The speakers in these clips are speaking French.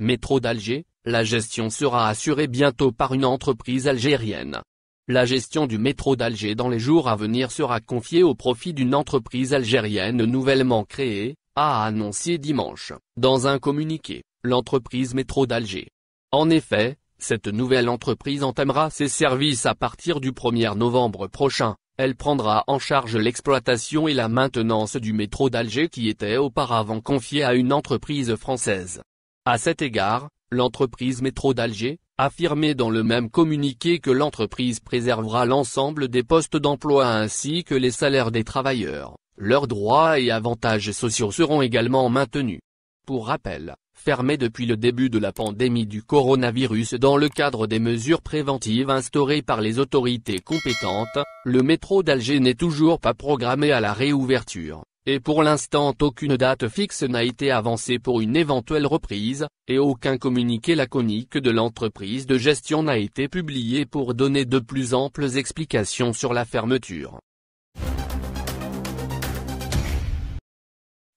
métro d'Alger, la gestion sera assurée bientôt par une entreprise algérienne. La gestion du métro d'Alger dans les jours à venir sera confiée au profit d'une entreprise algérienne nouvellement créée, a annoncé dimanche, dans un communiqué, l'entreprise métro d'Alger. En effet, cette nouvelle entreprise entamera ses services à partir du 1er novembre prochain, elle prendra en charge l'exploitation et la maintenance du métro d'Alger qui était auparavant confié à une entreprise française. À cet égard, l'entreprise Métro d'Alger, affirmé dans le même communiqué que l'entreprise préservera l'ensemble des postes d'emploi ainsi que les salaires des travailleurs, leurs droits et avantages sociaux seront également maintenus. Pour rappel, fermé depuis le début de la pandémie du coronavirus dans le cadre des mesures préventives instaurées par les autorités compétentes, le métro d'Alger n'est toujours pas programmé à la réouverture et pour l'instant aucune date fixe n'a été avancée pour une éventuelle reprise, et aucun communiqué laconique de l'entreprise de gestion n'a été publié pour donner de plus amples explications sur la fermeture.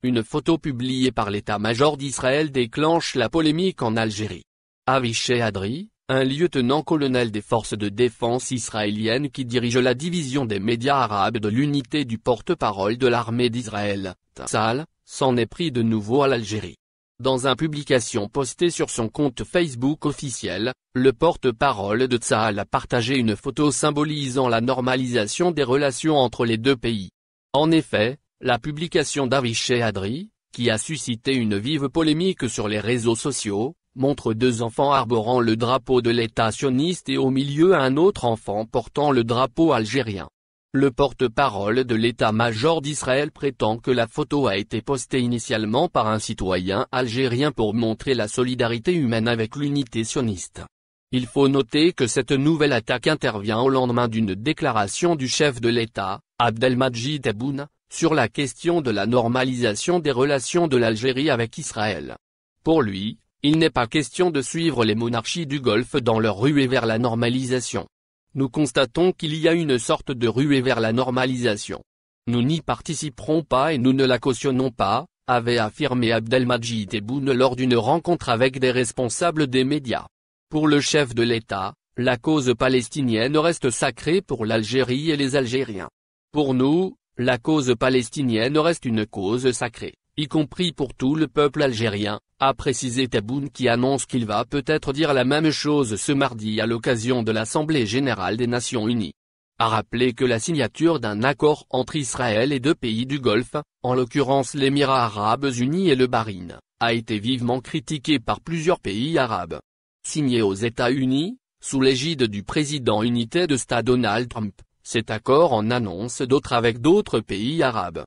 Une photo publiée par l'état-major d'Israël déclenche la polémique en Algérie. Avishai Adri, un lieutenant-colonel des forces de défense israéliennes qui dirige la division des médias arabes de l'unité du porte-parole de l'armée d'Israël, Tassal, s'en est pris de nouveau à l'Algérie. Dans une publication postée sur son compte Facebook officiel, le porte-parole de Tsahal a partagé une photo symbolisant la normalisation des relations entre les deux pays. En effet, la publication d'Avichai Adri, qui a suscité une vive polémique sur les réseaux sociaux, montre deux enfants arborant le drapeau de l'État sioniste et au milieu un autre enfant portant le drapeau algérien. Le porte-parole de l'état-major d'Israël prétend que la photo a été postée initialement par un citoyen algérien pour montrer la solidarité humaine avec l'unité sioniste. Il faut noter que cette nouvelle attaque intervient au lendemain d'une déclaration du chef de l'État, Abdelmajid Aboune, sur la question de la normalisation des relations de l'Algérie avec Israël. Pour lui, il n'est pas question de suivre les monarchies du Golfe dans leur ruée vers la normalisation. Nous constatons qu'il y a une sorte de ruée vers la normalisation. Nous n'y participerons pas et nous ne la cautionnons pas, avait affirmé Abdelmajid Tebboune lors d'une rencontre avec des responsables des médias. Pour le chef de l'État, la cause palestinienne reste sacrée pour l'Algérie et les Algériens. Pour nous, la cause palestinienne reste une cause sacrée y compris pour tout le peuple algérien, a précisé Taboun qui annonce qu'il va peut-être dire la même chose ce mardi à l'occasion de l'Assemblée Générale des Nations Unies. A rappelé que la signature d'un accord entre Israël et deux pays du Golfe, en l'occurrence l'Émirat Arabes Unis et le Bahreïn, a été vivement critiquée par plusieurs pays arabes. Signé aux États-Unis, sous l'égide du président unité de Stade Donald Trump, cet accord en annonce d'autres avec d'autres pays arabes.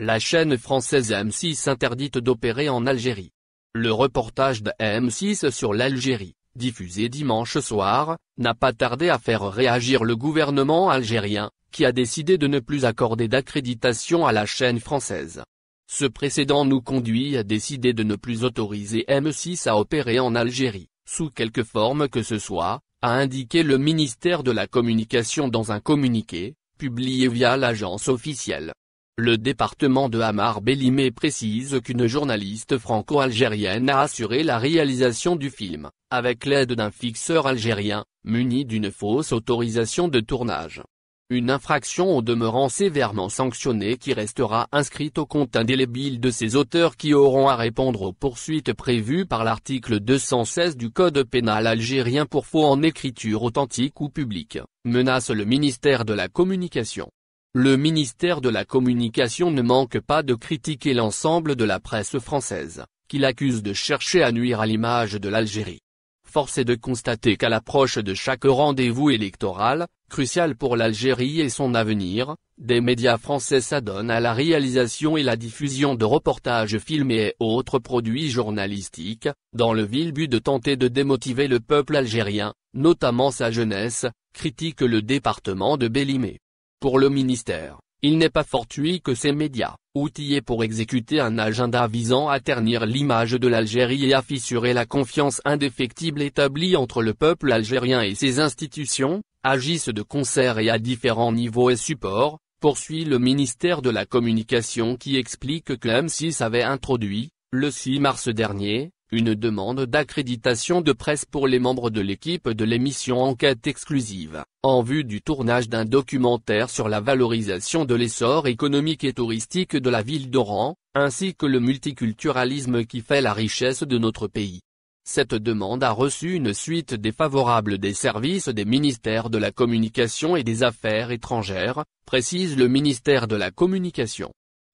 La chaîne française M6 interdite d'opérer en Algérie. Le reportage de M6 sur l'Algérie, diffusé dimanche soir, n'a pas tardé à faire réagir le gouvernement algérien, qui a décidé de ne plus accorder d'accréditation à la chaîne française. Ce précédent nous conduit à décider de ne plus autoriser M6 à opérer en Algérie, sous quelque forme que ce soit, a indiqué le ministère de la Communication dans un communiqué, publié via l'agence officielle. Le département de Hamar Bélimé précise qu'une journaliste franco-algérienne a assuré la réalisation du film, avec l'aide d'un fixeur algérien, muni d'une fausse autorisation de tournage. Une infraction au demeurant sévèrement sanctionnée qui restera inscrite au compte indélébile de ses auteurs qui auront à répondre aux poursuites prévues par l'article 216 du Code pénal algérien pour faux en écriture authentique ou publique, menace le ministère de la Communication le ministère de la Communication ne manque pas de critiquer l'ensemble de la presse française, qu'il accuse de chercher à nuire à l'image de l'Algérie. Force est de constater qu'à l'approche de chaque rendez-vous électoral, crucial pour l'Algérie et son avenir, des médias français s'adonnent à la réalisation et la diffusion de reportages filmés et autres produits journalistiques, dans le vil but de tenter de démotiver le peuple algérien, notamment sa jeunesse, critique le département de Bélimé. Pour le ministère, il n'est pas fortuit que ces médias, outillés pour exécuter un agenda visant à ternir l'image de l'Algérie et à fissurer la confiance indéfectible établie entre le peuple algérien et ses institutions, agissent de concert et à différents niveaux et supports, poursuit le ministère de la Communication qui explique que M6 avait introduit, le 6 mars dernier, une demande d'accréditation de presse pour les membres de l'équipe de l'émission Enquête exclusive, en vue du tournage d'un documentaire sur la valorisation de l'essor économique et touristique de la ville d'Oran, ainsi que le multiculturalisme qui fait la richesse de notre pays. Cette demande a reçu une suite défavorable des services des ministères de la Communication et des Affaires étrangères, précise le ministère de la Communication.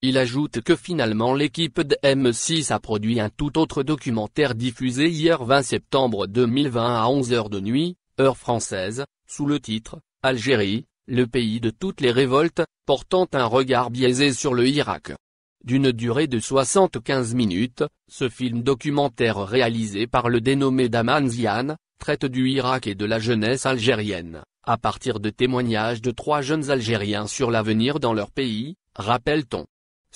Il ajoute que finalement l'équipe de M6 a produit un tout autre documentaire diffusé hier 20 septembre 2020 à 11h de nuit, heure française, sous le titre « Algérie, le pays de toutes les révoltes », portant un regard biaisé sur le Irak. D'une durée de 75 minutes, ce film documentaire réalisé par le dénommé Daman Zian, traite du Irak et de la jeunesse algérienne, à partir de témoignages de trois jeunes Algériens sur l'avenir dans leur pays, rappelle-t-on.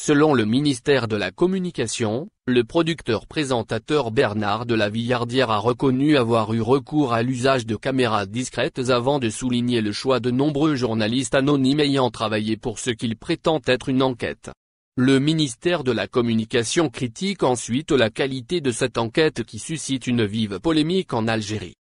Selon le ministère de la Communication, le producteur-présentateur Bernard de la Villardière a reconnu avoir eu recours à l'usage de caméras discrètes avant de souligner le choix de nombreux journalistes anonymes ayant travaillé pour ce qu'il prétend être une enquête. Le ministère de la Communication critique ensuite la qualité de cette enquête qui suscite une vive polémique en Algérie.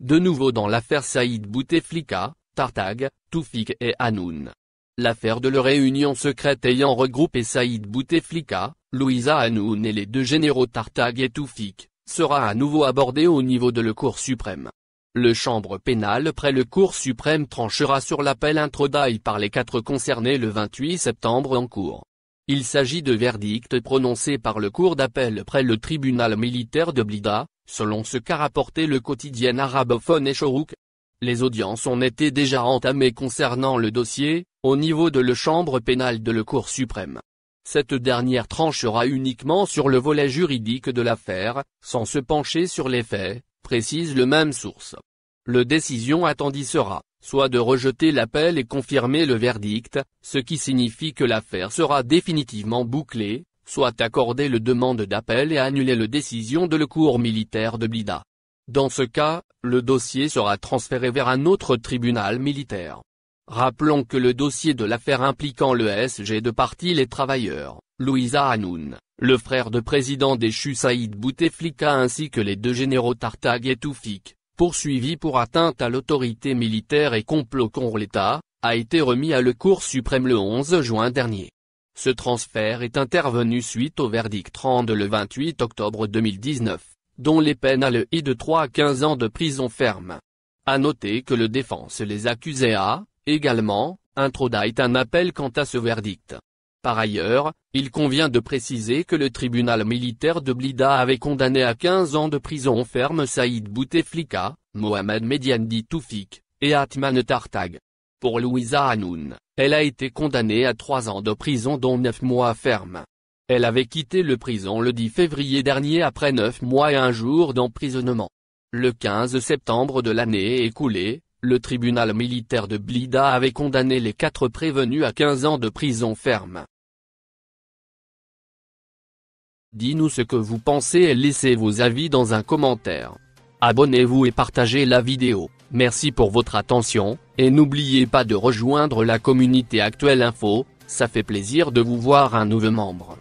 De nouveau dans l'affaire Saïd Bouteflika, Tartag, Toufik et Hanoun. L'affaire de leur réunion secrète ayant regroupé Saïd Bouteflika, Louisa Hanoun et les deux généraux Tartag et Toufik, sera à nouveau abordée au niveau de le Cour suprême. Le chambre pénale près le cours suprême tranchera sur l'appel introduit par les quatre concernés le 28 septembre en cours. Il s'agit de verdicts prononcés par le cours d'appel près le tribunal militaire de Blida, selon ce qu'a rapporté le quotidien arabophone Echorouk. Les audiences ont été déjà entamées concernant le dossier, au niveau de la chambre pénale de la Cour suprême. Cette dernière tranchera uniquement sur le volet juridique de l'affaire, sans se pencher sur les faits, précise le même source. Le décision attendie sera, soit de rejeter l'appel et confirmer le verdict, ce qui signifie que l'affaire sera définitivement bouclée, soit accorder le demande d'appel et annuler le décision de le Cour militaire de Blida. Dans ce cas, le dossier sera transféré vers un autre tribunal militaire. Rappelons que le dossier de l'affaire impliquant le SG de Parti Les Travailleurs, Louisa Hanoun, le frère de président déchu Saïd Bouteflika ainsi que les deux généraux Tartag et Toufik, poursuivis pour atteinte à l'autorité militaire et complot contre l'État, a été remis à le Cour suprême le 11 juin dernier. Ce transfert est intervenu suite au verdict rendu le 28 octobre 2019 dont les peines allaient de 3 à 15 ans de prison ferme. À noter que le défense les accusait à, également, introduit un appel quant à ce verdict. Par ailleurs, il convient de préciser que le tribunal militaire de Blida avait condamné à 15 ans de prison ferme Saïd Bouteflika, Mohamed Mediandi Toufik, et Atman Tartag. Pour Louisa Hanoun, elle a été condamnée à 3 ans de prison dont 9 mois ferme. Elle avait quitté le prison le 10 février dernier après neuf mois et un jour d'emprisonnement. Le 15 septembre de l'année écoulée, le tribunal militaire de Blida avait condamné les quatre prévenus à 15 ans de prison ferme. Dis-nous ce que vous pensez et laissez vos avis dans un commentaire. Abonnez-vous et partagez la vidéo, merci pour votre attention, et n'oubliez pas de rejoindre la communauté Actuelle Info, ça fait plaisir de vous voir un nouveau membre.